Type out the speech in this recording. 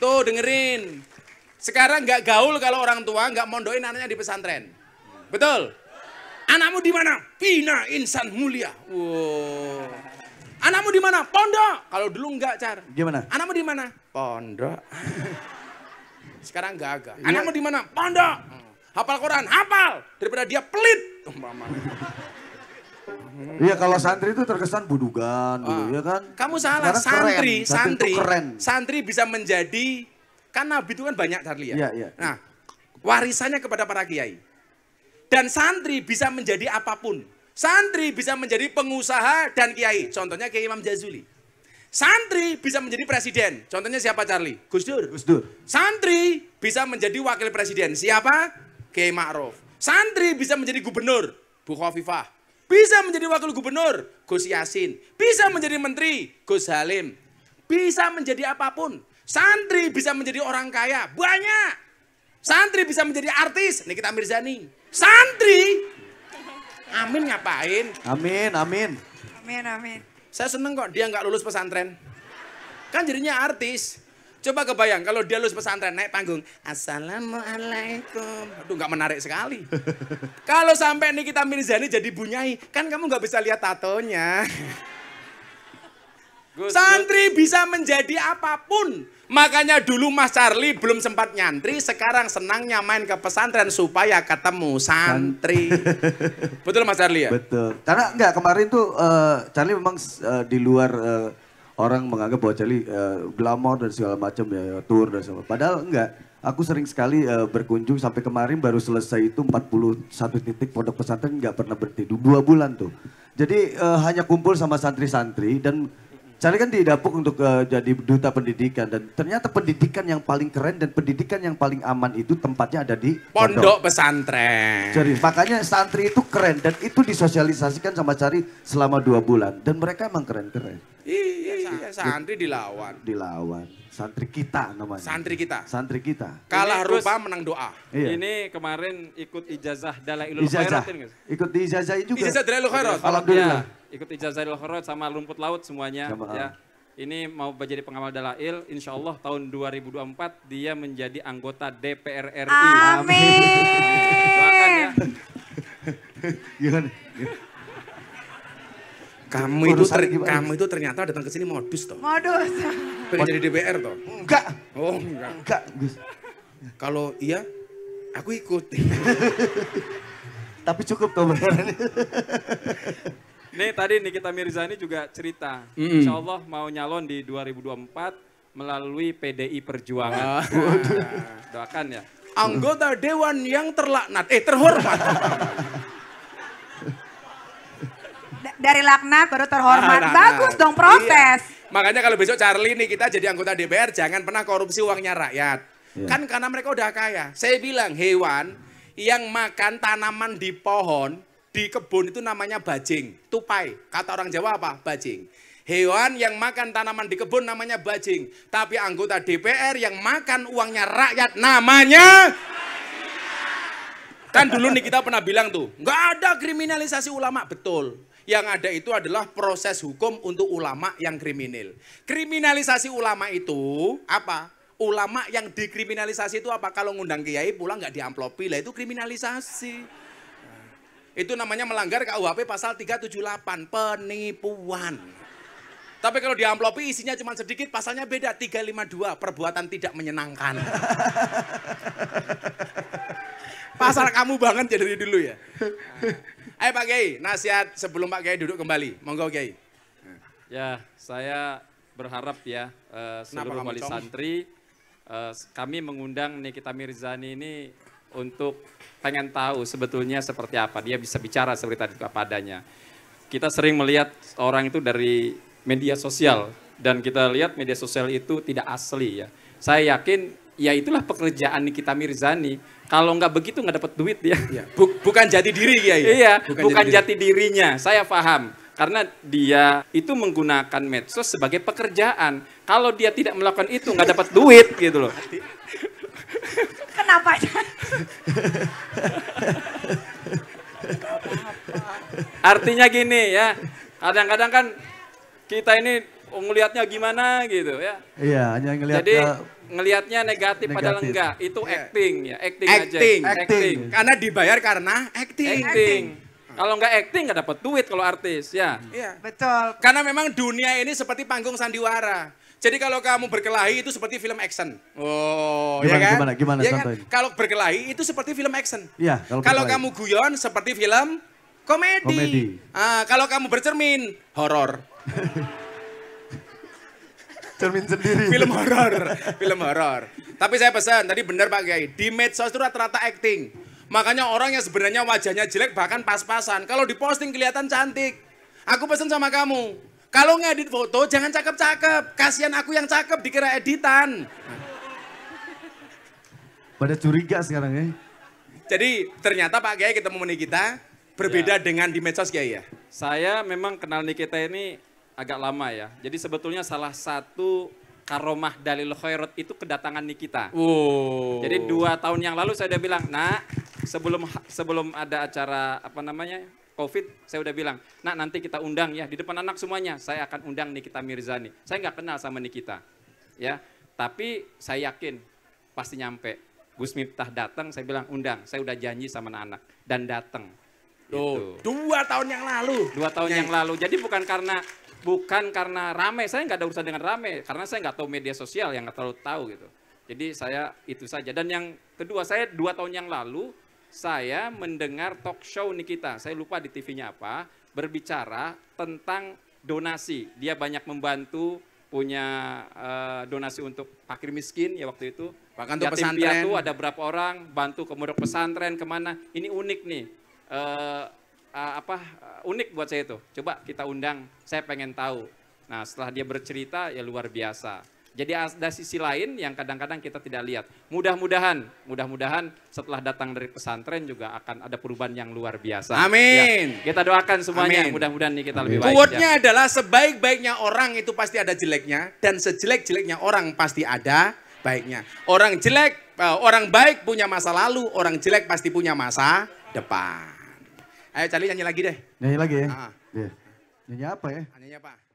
Tuh dengerin. Sekarang nggak gaul kalau orang tua nggak mondoin anaknya di pesantren. Betul? Anakmu di mana? Pina insan mulia. Wow. Anakmu di mana? Pondok. Kalau dulu nggak car. Gimana? Anakmu di mana? Pondok. Sekarang nggak agak. Iya. Anakmu di mana? Pondok. Hafal Quran, hafal. Daripada dia pelit. Umpama. Hmm. Iya kalau santri itu terkesan budugan dulu ah. Gitu, ya kan. Kamu salah, santri, keren. santri, santri, keren. santri bisa menjadi kan nabi itu kan banyak Charlie ya. Iya, iya. Nah, warisannya kepada para kiai. Dan santri bisa menjadi apapun. Santri bisa menjadi pengusaha dan kiai. Contohnya Kiai Imam Jazuli. Santri bisa menjadi presiden. Contohnya siapa Charlie? Gus Dur. Gus Dur. Santri bisa menjadi wakil presiden. Siapa? Kiai Ma'ruf. Santri bisa menjadi gubernur. Bu Khofifah. Bisa menjadi wakil gubernur, Gus Yasin. Bisa menjadi menteri, Gus Halim. Bisa menjadi apapun. Santri bisa menjadi orang kaya, banyak. Santri bisa menjadi artis, kita Mirzani. Santri, amin ngapain? Amin, amin. Amin, amin. Saya seneng kok dia nggak lulus pesantren. Kan jadinya artis. Coba kebayang kalau dia lulus pesantren naik panggung. Assalamualaikum. Aduh nggak menarik sekali. kalau sampai Nikita Mirzani jadi bunyai, kan kamu nggak bisa lihat tatonya. Good, Santri good. bisa menjadi apapun. Makanya dulu Mas Charlie belum sempat nyantri, sekarang senangnya main ke pesantren supaya ketemu santri. Betul Mas Charlie ya? Betul. Karena enggak kemarin tuh uh, Charlie memang uh, di luar uh, orang menganggap bahwa Celi uh, eh, glamor dan segala macam ya, ya tour dan segala Padahal enggak. Aku sering sekali uh, berkunjung sampai kemarin baru selesai itu 41 titik pondok pesantren nggak pernah berhenti. Dua bulan tuh. Jadi uh, hanya kumpul sama santri-santri dan Charlie kan didapuk untuk uh, jadi duta pendidikan dan ternyata pendidikan yang paling keren dan pendidikan yang paling aman itu tempatnya ada di pondok, pondok pesantren. Jadi makanya santri itu keren dan itu disosialisasikan sama Cari selama dua bulan dan mereka emang keren-keren. Iya, iya santri dilawan. Dilawan. Santri kita namanya. Santri kita. Santri kita. Kalah rupa menang doa. Iya. Ini kemarin ikut ijazah Dalailul Khairat. Ikut di ijazah juga. Ijazah Dalailul Khairat. Alhamdulillah. Ya, ikut ijazah Dalailul Khairat sama rumput laut semuanya. Sama ya. Ah. Ini mau menjadi pengamal Dalail, insya Allah tahun 2024 dia menjadi anggota DPR RI. Amin. Doakan ya. kamu itu ter, kamu itu ternyata datang ke sini modus toh. Modus. Pengen jadi DPR toh? Enggak. Oh enggak. Enggak Gus. Kalau iya, aku ikut. Tapi cukup tuh beneran. Nih tadi Nikita Mirzani juga cerita, mm -hmm. Insya Allah mau nyalon di 2024 melalui PDI Perjuangan. Ah. Nah, doakan ya. Anggota Dewan yang terlaknat, eh terhormat. D dari laknat baru terhormat, nah, nah, bagus nah. dong proses. Iya. Makanya kalau besok Charlie nih kita jadi anggota DPR jangan pernah korupsi uangnya rakyat. Ya. Kan karena mereka udah kaya. Saya bilang hewan yang makan tanaman di pohon di kebun itu namanya bajing, tupai. Kata orang Jawa apa? Bajing. Hewan yang makan tanaman di kebun namanya bajing, tapi anggota DPR yang makan uangnya rakyat namanya Kan dulu nih kita pernah bilang tuh, nggak ada kriminalisasi ulama, betul. Yang ada itu adalah proses hukum untuk ulama yang kriminal. Kriminalisasi ulama itu apa? Ulama yang dikriminalisasi itu apa? Kalau ngundang kiai pulang nggak diamplopi lah itu kriminalisasi. Itu namanya melanggar KUHP pasal 378 penipuan. Tapi kalau diamplopi isinya cuma sedikit, pasalnya beda 352 perbuatan tidak menyenangkan. Pasal kamu banget jadi dulu ya. Ayo Pak Gay, nasihat sebelum Pak Gay duduk kembali. Monggo Gay. Ya, saya berharap ya uh, seluruh wali santri uh, kami mengundang Nikita Mirzani ini untuk pengen tahu sebetulnya seperti apa dia bisa bicara seperti tadi adanya. Kita sering melihat orang itu dari media sosial dan kita lihat media sosial itu tidak asli ya. Saya yakin ya itulah pekerjaan Nikita Mirzani. Kalau nggak begitu nggak dapat duit dia. Ya. bukan jati diri ya. Iya, bukan, bukan jati, jati dirinya. Saya paham. Karena dia itu menggunakan medsos sebagai pekerjaan. Kalau dia tidak melakukan itu nggak dapat duit gitu loh. Kenapa? Artinya gini ya, kadang-kadang kan kita ini ngelihatnya gimana gitu ya. Iya, hanya ngelihat Jadi, ngelihatnya negatif, negatif padahal enggak itu yeah. acting ya acting, acting aja acting. acting karena dibayar karena acting acting, acting. Kalau enggak acting enggak dapat duit kalau artis ya. Mhm. Iya. Betul. Karena memang dunia ini seperti panggung sandiwara. Jadi kalau kamu berkelahi itu seperti film action. Oh, iya gimana, ya kan? Gimana, gimana ya kan? Kalau berkelahi itu seperti film action. Iya, kalau, kalau kamu guyon seperti film komedi. komedi. Ah, kalau kamu bercermin horor. cermin sendiri. Film horor, film horor. Tapi saya pesan tadi benar Pak Kiai, di medsos itu rata-rata acting. Makanya orang yang sebenarnya wajahnya jelek bahkan pas-pasan, kalau diposting kelihatan cantik. Aku pesan sama kamu, kalau ngedit foto jangan cakep-cakep, kasihan aku yang cakep dikira editan. Pada curiga sekarang ya. Jadi ternyata Pak Kiai ketemu kita berbeda ya. dengan di medsos Kiai ya? Saya memang kenal Nikita ini agak lama ya. Jadi sebetulnya salah satu karomah dalil khairat itu kedatangan Nikita. Oh. Jadi dua tahun yang lalu saya udah bilang, nah sebelum sebelum ada acara apa namanya COVID, saya udah bilang, nak nanti kita undang ya di depan anak semuanya, saya akan undang Nikita Mirzani. Saya nggak kenal sama Nikita, ya, tapi saya yakin pasti nyampe. Gus Miftah datang, saya bilang undang, saya udah janji sama anak-anak dan datang. gitu. dua tahun yang lalu. Dua tahun Nyai. yang lalu. Jadi bukan karena bukan karena rame, saya nggak ada urusan dengan rame, karena saya nggak tahu media sosial yang nggak terlalu tahu gitu. Jadi saya itu saja. Dan yang kedua, saya dua tahun yang lalu, saya mendengar talk show Nikita, saya lupa di TV-nya apa, berbicara tentang donasi. Dia banyak membantu punya uh, donasi untuk fakir miskin ya waktu itu. Bahkan untuk pesantren. piatu ada berapa orang bantu ke pesantren kemana. Ini unik nih. Uh, uh, apa uh, unik buat saya itu. Coba kita undang, saya pengen tahu. Nah, setelah dia bercerita ya luar biasa. Jadi ada sisi lain yang kadang-kadang kita tidak lihat. Mudah-mudahan, mudah-mudahan setelah datang dari pesantren juga akan ada perubahan yang luar biasa. Ya, Amin. Ya, kita doakan semuanya. Mudah-mudahan nih kita Amin. lebih baik. Kuatnya ya. adalah sebaik-baiknya orang itu pasti ada jeleknya dan sejelek-jeleknya orang pasti ada baiknya. Orang jelek, eh, orang baik punya masa lalu, orang jelek pasti punya masa depan. Ayo Charlie nyanyi lagi deh. Nyanyi lagi ya? Ah. Yeah. Nyanyi apa ya? Ah, nyanyi apa?